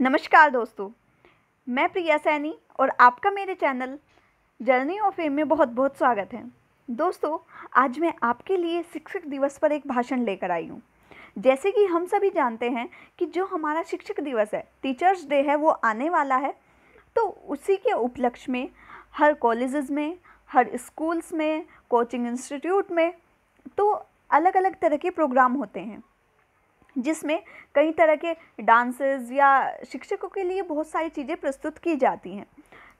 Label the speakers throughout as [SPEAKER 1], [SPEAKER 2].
[SPEAKER 1] नमस्कार दोस्तों मैं प्रिया सैनी और आपका मेरे चैनल जर्नी ऑफ फेम में बहुत बहुत स्वागत है दोस्तों आज मैं आपके लिए शिक्षक दिवस पर एक भाषण लेकर आई हूँ जैसे कि हम सभी जानते हैं कि जो हमारा शिक्षक दिवस है टीचर्स डे है वो आने वाला है तो उसी के उपलक्ष्य में हर कॉलेजेस में हर स्कूल्स में कोचिंग इंस्टीट्यूट में तो अलग अलग तरह के प्रोग्राम होते हैं जिसमें कई तरह के डांसेस या शिक्षकों के लिए बहुत सारी चीज़ें प्रस्तुत की जाती हैं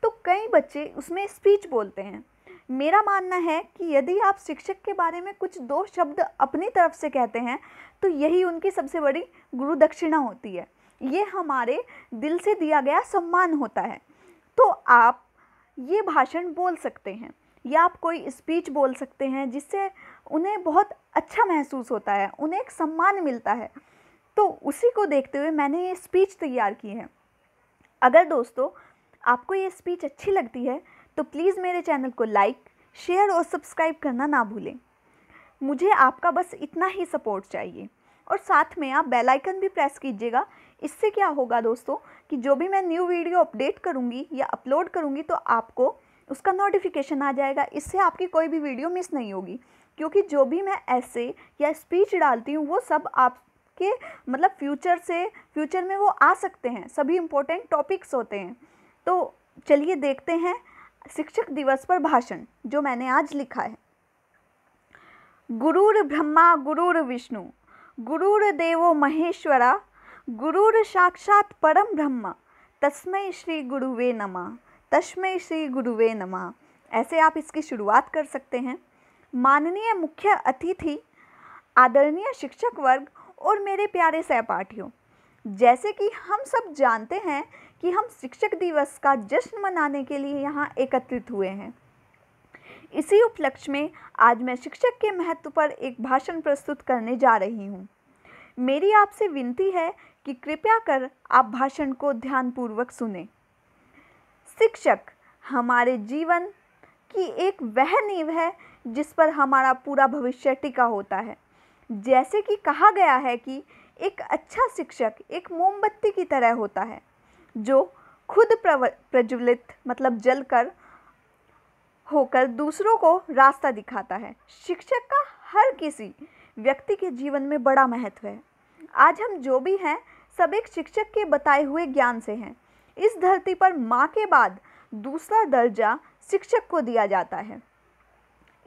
[SPEAKER 1] तो कई बच्चे उसमें स्पीच बोलते हैं मेरा मानना है कि यदि आप शिक्षक के बारे में कुछ दो शब्द अपनी तरफ से कहते हैं तो यही उनकी सबसे बड़ी गुरु दक्षिणा होती है ये हमारे दिल से दिया गया सम्मान होता है तो आप ये भाषण बोल सकते हैं या आप कोई स्पीच बोल सकते हैं जिससे उन्हें बहुत अच्छा महसूस होता है उन्हें एक सम्मान मिलता है तो उसी को देखते हुए मैंने ये स्पीच तैयार की है अगर दोस्तों आपको ये स्पीच अच्छी लगती है तो प्लीज़ मेरे चैनल को लाइक शेयर और सब्सक्राइब करना ना भूलें मुझे आपका बस इतना ही सपोर्ट चाहिए और साथ में आप बेल आइकन भी प्रेस कीजिएगा इससे क्या होगा दोस्तों कि जो भी मैं न्यू वीडियो अपडेट करूँगी या अपलोड करूँगी तो आपको उसका नोटिफिकेशन आ जाएगा इससे आपकी कोई भी वीडियो मिस नहीं होगी क्योंकि जो भी मैं ऐसे या स्पीच डालती हूँ वो सब आपके मतलब फ्यूचर से फ्यूचर में वो आ सकते हैं सभी इम्पोर्टेंट टॉपिक्स होते हैं तो चलिए देखते हैं शिक्षक दिवस पर भाषण जो मैंने आज लिखा है गुरुर ब्रह्मा गुरुर विष्णु गुरुर देवो महेश्वरा गुरुर साक्षात परम ब्रह्मा तस्मय श्री गुरुवे नमः तस्मय श्री गुरुवे नमः ऐसे आप इसकी शुरुआत कर सकते हैं माननीय मुख्य अतिथि आदरणीय शिक्षक वर्ग और मेरे प्यारे सहपाठियों जैसे कि हम सब जानते हैं कि हम शिक्षक दिवस का जश्न मनाने के लिए यहाँ एकत्रित हुए हैं इसी उपलक्ष्य में आज मैं शिक्षक के महत्व पर एक भाषण प्रस्तुत करने जा रही हूँ मेरी आपसे विनती है कि कृपया कर आप भाषण को ध्यानपूर्वक सुने शिक्षक हमारे जीवन की एक वह नींव है जिस पर हमारा पूरा भविष्य टिका होता है जैसे कि कहा गया है कि एक अच्छा शिक्षक एक मोमबत्ती की तरह होता है जो खुद प्रज्वलित मतलब जलकर होकर दूसरों को रास्ता दिखाता है शिक्षक का हर किसी व्यक्ति के जीवन में बड़ा महत्व है आज हम जो भी हैं सब एक शिक्षक के बताए हुए ज्ञान से हैं इस धरती पर माँ के बाद दूसरा दर्जा शिक्षक को दिया जाता है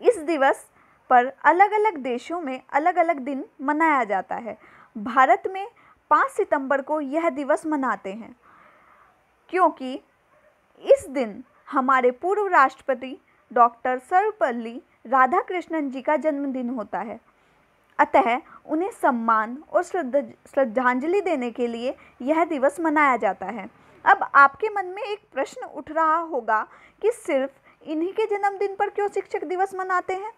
[SPEAKER 1] इस दिवस पर अलग अलग देशों में अलग अलग दिन मनाया जाता है भारत में 5 सितंबर को यह दिवस मनाते हैं क्योंकि इस दिन हमारे पूर्व राष्ट्रपति डॉक्टर सर्वपल्ली राधाकृष्णन जी का जन्मदिन होता है अतः उन्हें सम्मान और श्रद्धांजलि देने के लिए यह दिवस मनाया जाता है अब आपके मन में एक प्रश्न उठ रहा होगा कि सिर्फ इन्हीं के जन्मदिन पर क्यों शिक्षक दिवस मनाते हैं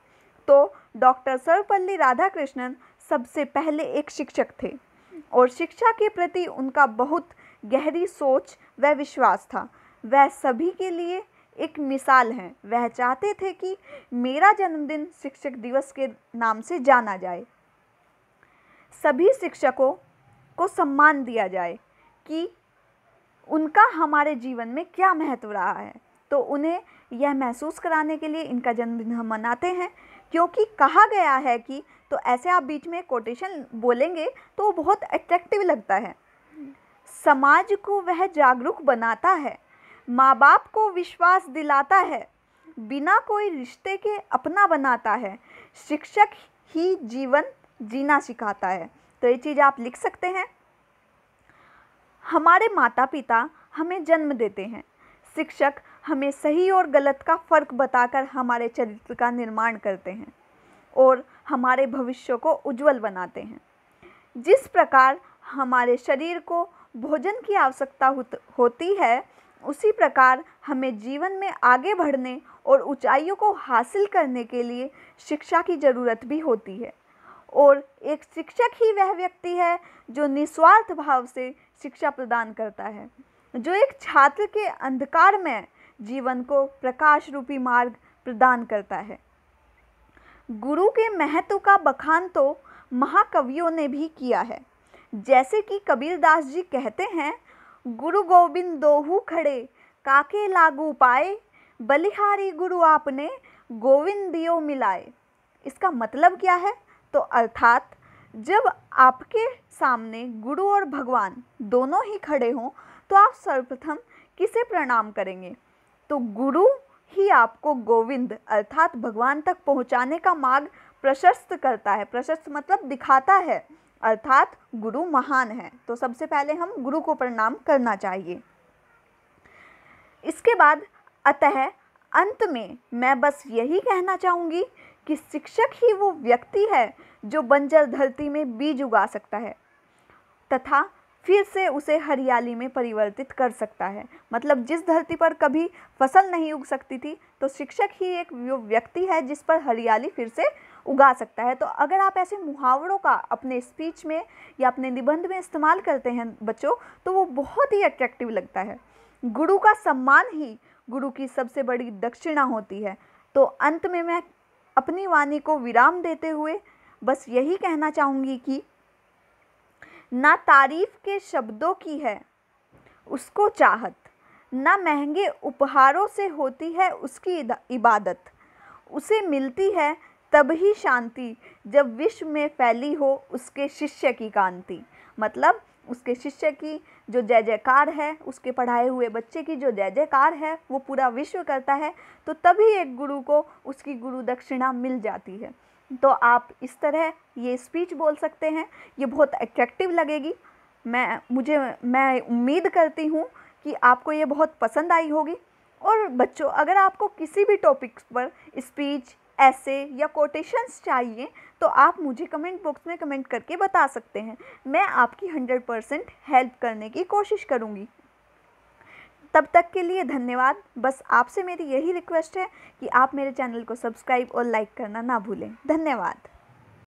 [SPEAKER 1] तो डॉक्टर सर्वपल्ली राधाकृष्णन सबसे पहले एक शिक्षक थे और शिक्षा के प्रति उनका बहुत गहरी सोच व विश्वास था वह सभी के लिए एक मिसाल हैं वह चाहते थे कि मेरा जन्मदिन शिक्षक दिवस के नाम से जाना जाए सभी शिक्षकों को सम्मान दिया जाए कि उनका हमारे जीवन में क्या महत्व रहा है तो उन्हें यह महसूस कराने के लिए इनका जन्मदिन हम मनाते हैं क्योंकि कहा गया है कि तो ऐसे आप बीच में कोटेशन बोलेंगे तो वो बहुत अट्रैक्टिव लगता है समाज को वह जागरूक बनाता है माँ बाप को विश्वास दिलाता है बिना कोई रिश्ते के अपना बनाता है शिक्षक ही जीवन जीना सिखाता है तो ये चीज़ आप लिख सकते हैं हमारे माता पिता हमें जन्म देते हैं शिक्षक हमें सही और गलत का फ़र्क बताकर हमारे चरित्र का निर्माण करते हैं और हमारे भविष्य को उज्जवल बनाते हैं जिस प्रकार हमारे शरीर को भोजन की आवश्यकता होती है उसी प्रकार हमें जीवन में आगे बढ़ने और ऊंचाइयों को हासिल करने के लिए शिक्षा की ज़रूरत भी होती है और एक शिक्षक ही वह व्यक्ति है जो निस्वार्थ भाव से शिक्षा प्रदान करता है जो एक छात्र के अंधकार में जीवन को प्रकाश रूपी मार्ग प्रदान करता है गुरु के महत्व का बखान तो महाकवियों ने भी किया है जैसे कि कबीरदास जी कहते हैं गुरु गोविंद दोहू खड़े काके लागू पाए बलिहारी गुरु आपने गोविंद दियो मिलाए इसका मतलब क्या है तो अर्थात जब आपके सामने गुरु और भगवान दोनों ही खड़े हों तो आप सर्वप्रथम किसे प्रणाम करेंगे तो गुरु ही आपको गोविंद अर्थात भगवान तक पहुंचाने का मार्ग प्रशस्त करता है प्रशस्त मतलब दिखाता है अर्थात गुरु महान है तो सबसे पहले हम गुरु को प्रणाम करना चाहिए इसके बाद अतः अंत में मैं बस यही कहना चाहूँगी कि शिक्षक ही वो व्यक्ति है जो बंजर धरती में बीज उगा सकता है तथा फिर से उसे हरियाली में परिवर्तित कर सकता है मतलब जिस धरती पर कभी फसल नहीं उग सकती थी तो शिक्षक ही एक व्यक्ति है जिस पर हरियाली फिर से उगा सकता है तो अगर आप ऐसे मुहावरों का अपने स्पीच में या अपने निबंध में इस्तेमाल करते हैं बच्चों तो वो बहुत ही अट्रैक्टिव लगता है गुरु का सम्मान ही गुरु की सबसे बड़ी दक्षिणा होती है तो अंत में मैं अपनी वाणी को विराम देते हुए बस यही कहना चाहूँगी कि ना तारीफ के शब्दों की है उसको चाहत ना महंगे उपहारों से होती है उसकी इबादत उसे मिलती है तब ही शांति जब विश्व में फैली हो उसके शिष्य की कांति मतलब उसके शिष्य की जो जय जयकार है उसके पढ़ाए हुए बच्चे की जो जय जयकार है वो पूरा विश्व करता है तो तभी एक गुरु को उसकी गुरु दक्षिणा मिल जाती है तो आप इस तरह ये स्पीच बोल सकते हैं ये बहुत अट्रैक्टिव लगेगी मैं मुझे मैं उम्मीद करती हूँ कि आपको ये बहुत पसंद आई होगी और बच्चों अगर आपको किसी भी टॉपिक्स पर स्पीच ऐसे या कोटेशंस चाहिए तो आप मुझे कमेंट बॉक्स में कमेंट करके बता सकते हैं मैं आपकी हंड्रेड परसेंट हेल्प करने की कोशिश करूँगी तब तक के लिए धन्यवाद बस आपसे मेरी यही रिक्वेस्ट है कि आप मेरे चैनल को सब्सक्राइब और लाइक करना ना भूलें धन्यवाद